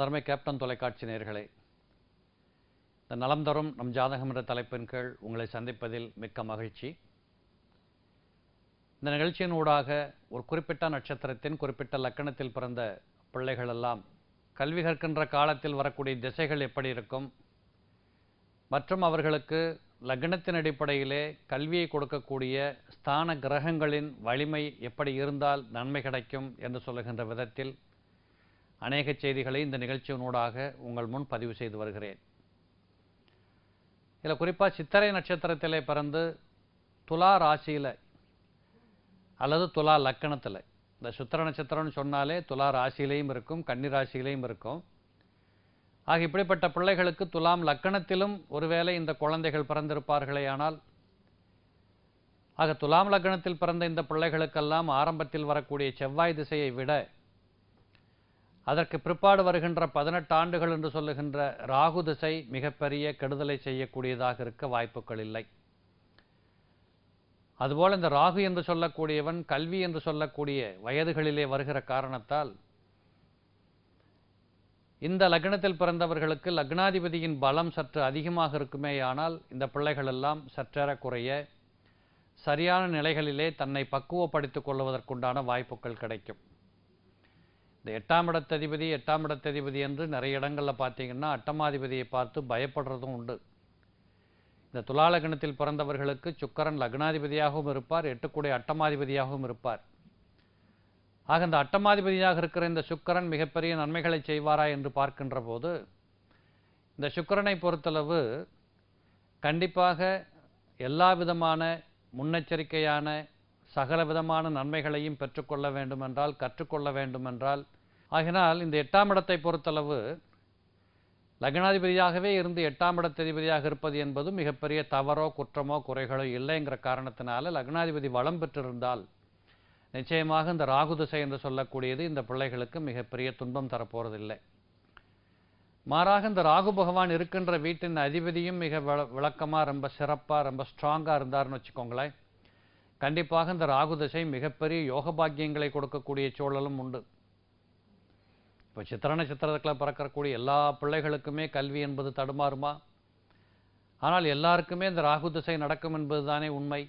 எனதருமை கேப்டன் தொலைக்காட்சி நேர்களே இந்த நலம் தரும் நம் ஜாதகம் என்ற தலைப்பின் கீழ் உங்களை சந்திப்பதில் மிக்க மகிழ்ச்சி இந்த நிகழ்ச்சியின் ஊடாக ஒரு குறிப்பிட்ட நட்சத்திரத்தின் குறிப்பிட்ட லக்கணத்தில் பிறந்த பிள்ளைகள் எல்லாம் கல்வி கற்கின்ற காலத்தில் வரக்கூடிய திசைகள் எப்படி இருக்கும் மற்றும் அவர்களுக்கு லக்னத்தின் அடிப்படையிலே கல்வியை கொடுக்கக்கூடிய ஸ்தான கிரகங்களின் வலிமை எப்படி இருந்தால் நன்மை கிடைக்கும் என்று சொல்லுகின்ற விதத்தில் அநேக செய்திகளை இந்த நிகழ்ச்சியினூடாக உங்கள் முன் பதிவு செய்து வருகிறேன் இதில் குறிப்பாக சித்திரை நட்சத்திரத்திலே பிறந்து துலா ராசியில் அல்லது துலா லக்கணத்தில் இந்த சித்திர நட்சத்திரம்னு சொன்னாலே துலா ராசியிலையும் இருக்கும் கன்னி ராசியிலையும் இருக்கும் ஆக இப்படிப்பட்ட பிள்ளைகளுக்கு துலாம் லக்கணத்திலும் ஒருவேளை இந்த குழந்தைகள் பிறந்திருப்பார்களே ஆனால் ஆக துலாம் லக்கணத்தில் பிறந்த இந்த பிள்ளைகளுக்கெல்லாம் ஆரம்பத்தில் வரக்கூடிய செவ்வாய் திசையை விட அதற்கு பிற்பாடு வருகின்ற பதினெட்டு ஆண்டுகள் என்று சொல்லுகின்ற ராகு திசை மிகப்பெரிய கெடுதலை செய்யக்கூடியதாக இருக்க வாய்ப்புகள் இல்லை அதுபோல் இந்த ராகு என்று சொல்லக்கூடியவன் கல்வி என்று சொல்லக்கூடிய வயதுகளிலே வருகிற காரணத்தால் இந்த லக்னத்தில் பிறந்தவர்களுக்கு லக்னாதிபதியின் பலம் சற்று அதிகமாக இருக்குமேயானால் இந்த பிள்ளைகள் எல்லாம் குறைய சரியான நிலைகளிலே தன்னை பக்குவப்படுத்திக் கொள்வதற்குண்டான வாய்ப்புகள் கிடைக்கும் இந்த எட்டாம் இடத்ததிபதி எட்டாம் இடத்ததிபதி என்று நிறைய இடங்களில் பார்த்தீங்கன்னா அட்டமாதிபதியை பார்த்து பயப்படுறதும் உண்டு இந்த துலாலகணத்தில் பிறந்தவர்களுக்கு சுக்கரன் லக்னாதிபதியாகவும் இருப்பார் எட்டுக்குடைய அட்டமாதிபதியாகவும் இருப்பார் ஆக இந்த அட்டமாதிபதியாக இருக்கிற இந்த சுக்கரன் மிகப்பெரிய நன்மைகளை செய்வாரா என்று பார்க்கின்ற போது இந்த சுக்கரனை பொறுத்தளவு கண்டிப்பாக எல்லா விதமான முன்னெச்சரிக்கையான சகலவிதமான நன்மைகளையும் பெற்றுக்கொள்ள வேண்டுமென்றால் கற்றுக்கொள்ள வேண்டுமென்றால் ஆகினால் இந்த எட்டாம் இடத்தை பொறுத்தளவு லக்னாதிபதியாகவே இருந்து எட்டாம் இடத்ததிபதியாக இருப்பது என்பதும் மிகப்பெரிய தவறோ குற்றமோ குறைகளோ இல்லைங்கிற காரணத்தினால லக்னாதிபதி வளம் பெற்றிருந்தால் நிச்சயமாக இந்த ராகு திசை என்று சொல்லக்கூடியது இந்த பிள்ளைகளுக்கு மிகப்பெரிய துன்பம் தரப்போறதில்லை மாறாக இந்த ராகு பகவான் இருக்கின்ற வீட்டின் அதிபதியும் மிக விளக்கமாக ரொம்ப சிறப்பாக ரொம்ப ஸ்ட்ராங்காக இருந்தார்னு வச்சுக்கோங்களேன் கண்டிப்பாக இந்த ராகு தசை மிகப்பெரிய யோக பாக்கியங்களை கொடுக்கக்கூடிய சூழலும் உண்டு இப்போ சித்திர நட்சத்திரத்தில் பிறக்கக்கூடிய எல்லா பிள்ளைகளுக்குமே கல்வி என்பது தடுமாறுமா ஆனால் எல்லாருக்குமே இந்த ராகு திசை நடக்கும் என்பது தானே உண்மை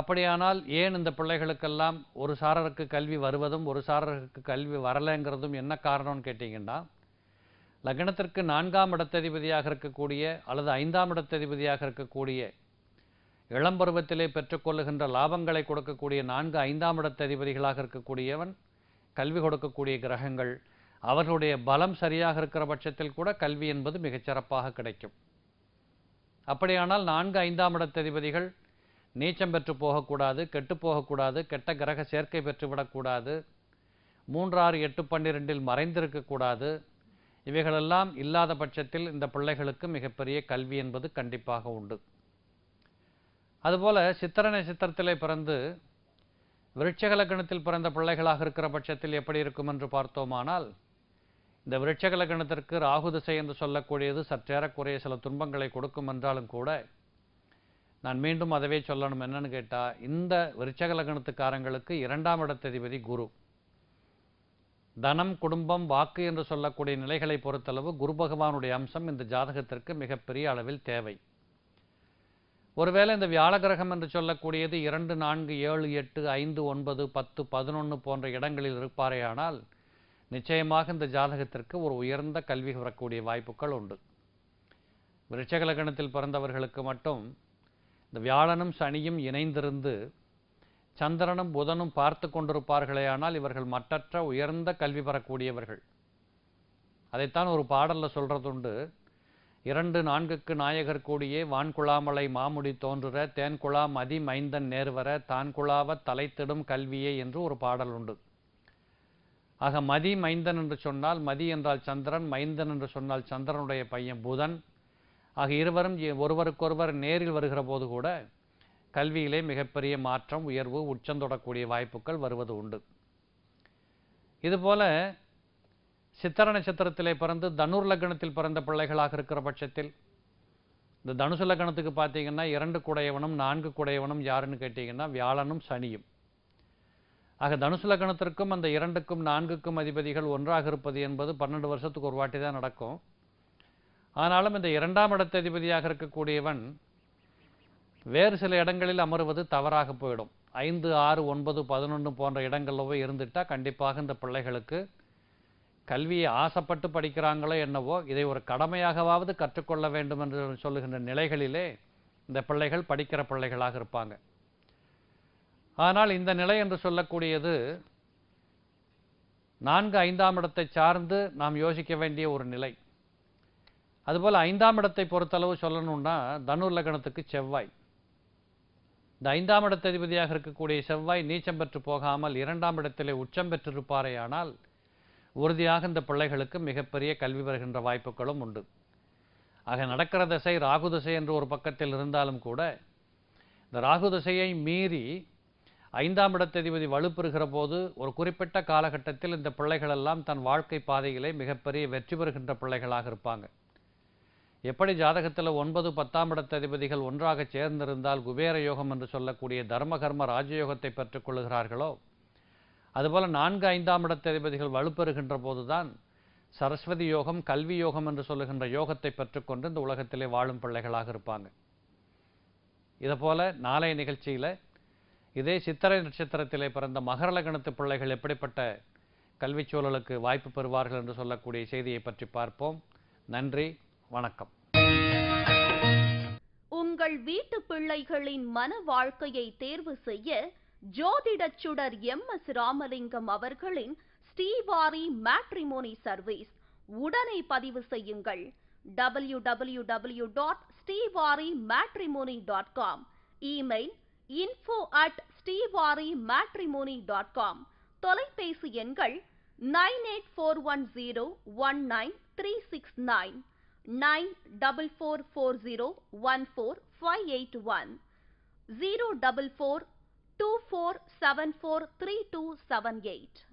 அப்படியானால் ஏன் இந்த பிள்ளைகளுக்கெல்லாம் ஒரு சாரருக்கு கல்வி வருவதும் ஒரு சாரருக்கு கல்வி வரலைங்கிறதும் என்ன காரணம்னு கேட்டிங்கன்னா லக்னத்திற்கு நான்காம் இடத்ததிபதியாக இருக்கக்கூடிய அல்லது ஐந்தாம் இடத்ததிபதியாக இருக்கக்கூடிய இளம் பருவத்திலே பெற்றுக்கொள்ளுகின்ற லாபங்களை கொடுக்கக்கூடிய நான்கு ஐந்தாம் இடத்த அதிபதிகளாக இருக்கக்கூடியவன் கல்வி கொடுக்கக்கூடிய கிரகங்கள் அவர்களுடைய பலம் சரியாக இருக்கிற பட்சத்தில் கூட கல்வி என்பது மிகச்சிறப்பாக கிடைக்கும் அப்படியானால் நான்கு ஐந்தாம் அதிபதிகள் நீச்சம் பெற்று போகக்கூடாது கெட்டு போகக்கூடாது கெட்ட கிரக சேர்க்கை பெற்றுவிடக்கூடாது மூன்றாறு எட்டு பன்னிரெண்டில் மறைந்திருக்கக்கூடாது இவைகளெல்லாம் இல்லாத பட்சத்தில் இந்த பிள்ளைகளுக்கு மிகப்பெரிய கல்வி என்பது கண்டிப்பாக உண்டு அதுபோல் சித்திர நட்சத்திரத்திலே பிறந்து விருட்சகலக்கணத்தில் பிறந்த பிள்ளைகளாக இருக்கிற பட்சத்தில் எப்படி இருக்கும் என்று பார்த்தோமானால் இந்த விருட்சகலக்கணத்திற்கு ராகு திசை என்று சொல்லக்கூடியது சற்றேறக்குறைய சில துன்பங்களை கொடுக்கும் என்றாலும் கூட நான் மீண்டும் அதவே சொல்லணும் என்னன்னு கேட்டால் இந்த விருட்சக லக்னத்துக்காரங்களுக்கு இரண்டாம் இடத்ததிபதி குரு தனம் குடும்பம் வாக்கு என்று சொல்லக்கூடிய நிலைகளை பொறுத்தளவு குரு பகவானுடைய அம்சம் இந்த ஜாதகத்திற்கு மிகப்பெரிய அளவில் தேவை ஒருவேளை இந்த வியாழ கிரகம் என்று சொல்லக்கூடியது இரண்டு நான்கு ஏழு எட்டு ஐந்து ஒன்பது பத்து பதினொன்று போன்ற இடங்களில் இருப்பாரேயானால் நிச்சயமாக இந்த ஜாதகத்திற்கு ஒரு உயர்ந்த கல்வி வரக்கூடிய வாய்ப்புகள் உண்டு விருட்சகலகணத்தில் பிறந்தவர்களுக்கு மட்டும் இந்த வியாழனும் சனியும் இணைந்திருந்து சந்திரனும் புதனும் பார்த்து கொண்டிருப்பார்களேயானால் இவர்கள் மற்றற்ற உயர்ந்த கல்வி பெறக்கூடியவர்கள் அதைத்தான் ஒரு பாடலில் சொல்கிறது உண்டு இரண்டு நான்குக்கு நாயகர் கூடியே வான்குழாமலை மாமுடி தோன்றுற தேன்குழா மதி மைந்தன் நேர்வர தான் குழாவத் தலைத்திடும் கல்வியே என்று ஒரு பாடல் உண்டு ஆக மதி மைந்தன் என்று சொன்னால் மதி என்றால் சந்திரன் மைந்தன் என்று சொன்னால் சந்திரனுடைய பையன் புதன் ஆக இருவரும் ஒருவருக்கொருவர் நேரில் வருகிற போது கூட கல்வியிலே மிகப்பெரிய மாற்றம் உயர்வு உச்சந்தொடக்கூடிய வாய்ப்புகள் வருவது உண்டு இதுபோல சித்திர நட்சத்திரத்திலே பிறந்து தனுர் லக்னத்தில் பிறந்த பிள்ளைகளாக இருக்கிற பட்சத்தில் இந்த தனுசு லக்னத்துக்கு பார்த்தீங்கன்னா இரண்டு குடையவனும் நான்கு குடையவனும் யாருன்னு கேட்டிங்கன்னா வியாழனும் சனியும் ஆக தனுசு லக்னத்திற்கும் அந்த இரண்டுக்கும் நான்குக்கும் அதிபதிகள் ஒன்றாக இருப்பது என்பது பன்னெண்டு வருஷத்துக்கு ஒரு வாட்டி தான் நடக்கும் ஆனாலும் இந்த இரண்டாம் இடத்த அதிபதியாக இருக்கக்கூடியவன் வேறு சில இடங்களில் அமருவது தவறாக போயிடும் ஐந்து ஆறு ஒன்பது பதினொன்று போன்ற இடங்களிலோ இருந்துட்டால் கண்டிப்பாக இந்த பிள்ளைகளுக்கு கல்வியை ஆசைப்பட்டு படிக்கிறாங்களோ என்னவோ இதை ஒரு கடமையாகவாவது கற்றுக்கொள்ள வேண்டும் என்று சொல்லுகின்ற நிலைகளிலே இந்த பிள்ளைகள் படிக்கிற பிள்ளைகளாக இருப்பாங்க ஆனால் இந்த நிலை என்று சொல்லக்கூடியது நான்கு ஐந்தாம் இடத்தை சார்ந்து நாம் யோசிக்க வேண்டிய ஒரு நிலை அதுபோல் ஐந்தாம் இடத்தை பொறுத்தளவு சொல்லணும்னா தனுர் லக்னத்துக்கு செவ்வாய் இந்த ஐந்தாம் இடத்ததிபதியாக இருக்கக்கூடிய செவ்வாய் நீச்சம் பெற்று போகாமல் இரண்டாம் இடத்திலே உச்சம் பெற்றிருப்பாரே ஆனால் உறுதியாக இந்த பிள்ளைகளுக்கு மிகப்பெரிய கல்வி வருகின்ற வாய்ப்புகளும் உண்டு ஆக நடக்கிற திசை ராகு திசை என்று ஒரு பக்கத்தில் இருந்தாலும் கூட இந்த ராகு திசையை மீறி ஐந்தாம் இடத்ததிபதி வலுப்பெறுகிற போது ஒரு குறிப்பிட்ட காலகட்டத்தில் இந்த பிள்ளைகளெல்லாம் தன் வாழ்க்கை பாதையிலே மிகப்பெரிய வெற்றி பெறுகின்ற பிள்ளைகளாக இருப்பாங்க எப்படி ஜாதகத்தில் ஒன்பது பத்தாம் இடத்ததிபதிகள் ஒன்றாக சேர்ந்திருந்தால் குபேர யோகம் என்று சொல்லக்கூடிய தர்மகர்ம ராஜயோகத்தை பெற்றுக்கொள்கிறார்களோ அதுபோல் நான்கு ஐந்தாம் இடத்ததிபதிகள் வலுப்பெறுகின்ற போதுதான் சரஸ்வதி யோகம் கல்வி யோகம் என்று சொல்லுகின்ற யோகத்தை பெற்றுக்கொண்டு இந்த உலகத்திலே வாழும் பிள்ளைகளாக இருப்பாங்க போல நாளைய நிகழ்ச்சியில் இதே சித்திரை நட்சத்திரத்திலே பிறந்த மகரலகணத்து பிள்ளைகள் எப்படிப்பட்ட கல்விச் சூழலுக்கு வாய்ப்பு பெறுவார்கள் என்று சொல்லக்கூடிய செய்தியை பற்றி பார்ப்போம் நன்றி வணக்கம் உங்கள் வீட்டு பிள்ளைகளின் மன வாழ்க்கையை தேர்வு செய்ய ஜோதிடச்சுடர் எம் எஸ் ராமலிங்கம் அவர்களின் ஸ்ரீவாரி மேட்ரிமோனி சர்வீஸ் உடனே பதிவு செய்யுங்கள் W W W dot Srivari matrimony dot com email info at Srivari matrimony dot com தொலைபேசி எண்கள் nine eight four one zero one nine three six nine nine double four four zero one four five eight one zero double four 24743278.